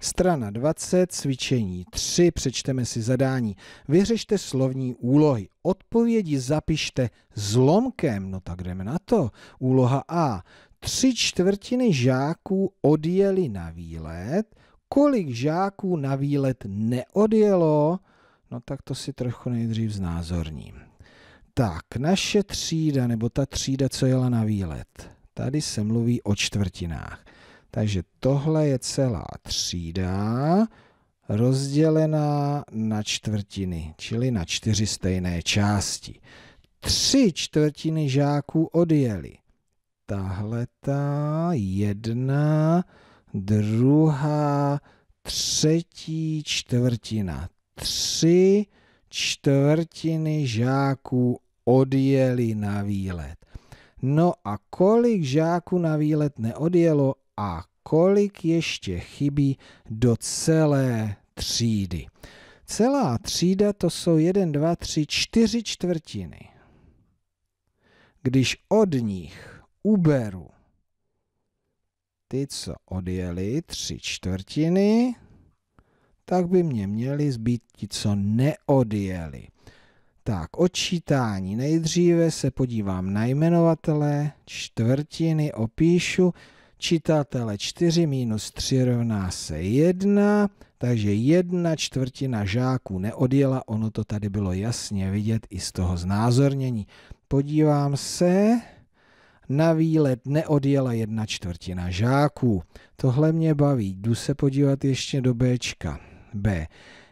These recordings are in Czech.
Strana 20, cvičení 3, přečteme si zadání. Vyřešte slovní úlohy. Odpovědi zapište zlomkem. No tak jdeme na to. Úloha A. Tři čtvrtiny žáků odjeli na výlet. Kolik žáků na výlet neodjelo? No tak to si trochu nejdřív znázorním. Tak, naše třída, nebo ta třída, co jela na výlet. Tady se mluví o čtvrtinách. Takže tohle je celá třída rozdělená na čtvrtiny, čili na čtyři stejné části. Tři čtvrtiny žáků odjeli. Tahle ta jedna, druhá, třetí čtvrtina. Tři čtvrtiny žáků odjeli na výlet. No a kolik žáků na výlet neodjelo a kolik ještě chybí do celé třídy. Celá třída to jsou 1, 2, 3, 4 čtvrtiny. Když od nich uberu ty, co odjeli, 3 čtvrtiny, tak by mě měli zbýt ti, co neodjeli. Tak, odčítání. Nejdříve se podívám na jmenovatele, čtvrtiny opíšu, čitatele 4 minus 3 rovná se 1, takže jedna čtvrtina žáků neodjela, ono to tady bylo jasně vidět i z toho znázornění. Podívám se, na výlet neodjela jedna čtvrtina žáků. Tohle mě baví, jdu se podívat ještě do Bčka. B.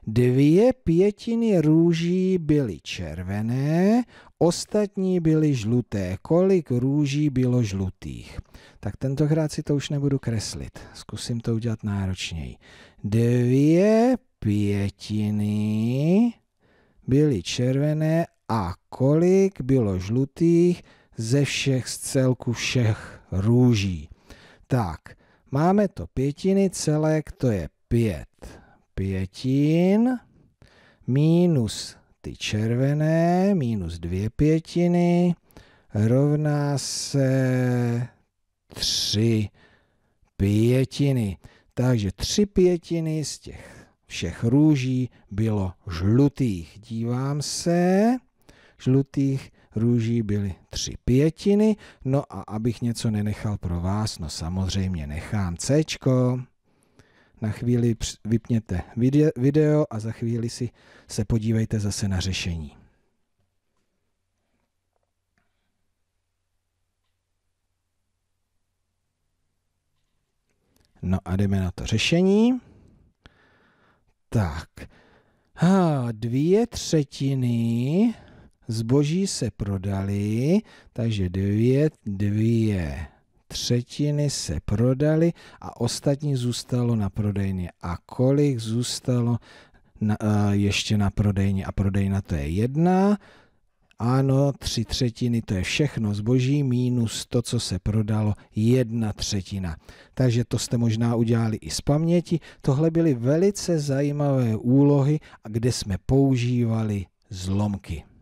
Dvě pětiny růží byly červené, ostatní byly žluté. Kolik růží bylo žlutých? Tak tentokrát si to už nebudu kreslit. Zkusím to udělat náročněji. Dvě pětiny byly červené a kolik bylo žlutých ze všech z celku všech růží. Tak, máme to pětiny, celek to je pět pětin minus ty červené, minus dvě pětiny, rovná se tři pětiny. Takže tři pětiny z těch všech růží bylo žlutých. Dívám se, žlutých růží byly tři pětiny. No a abych něco nenechal pro vás, no samozřejmě nechám Cčko na chvíli vypněte video a za chvíli si se podívejte zase na řešení. No a jdeme na to řešení. Tak. ha, dvě třetiny zboží se prodaly, takže dvě, dvě třetiny se prodaly a ostatní zůstalo na prodejně. A kolik zůstalo na, eh, ještě na prodejně? A prodejna to je jedna, ano, tři třetiny, to je všechno zboží, minus to, co se prodalo, jedna třetina. Takže to jste možná udělali i z paměti. Tohle byly velice zajímavé úlohy, kde jsme používali zlomky.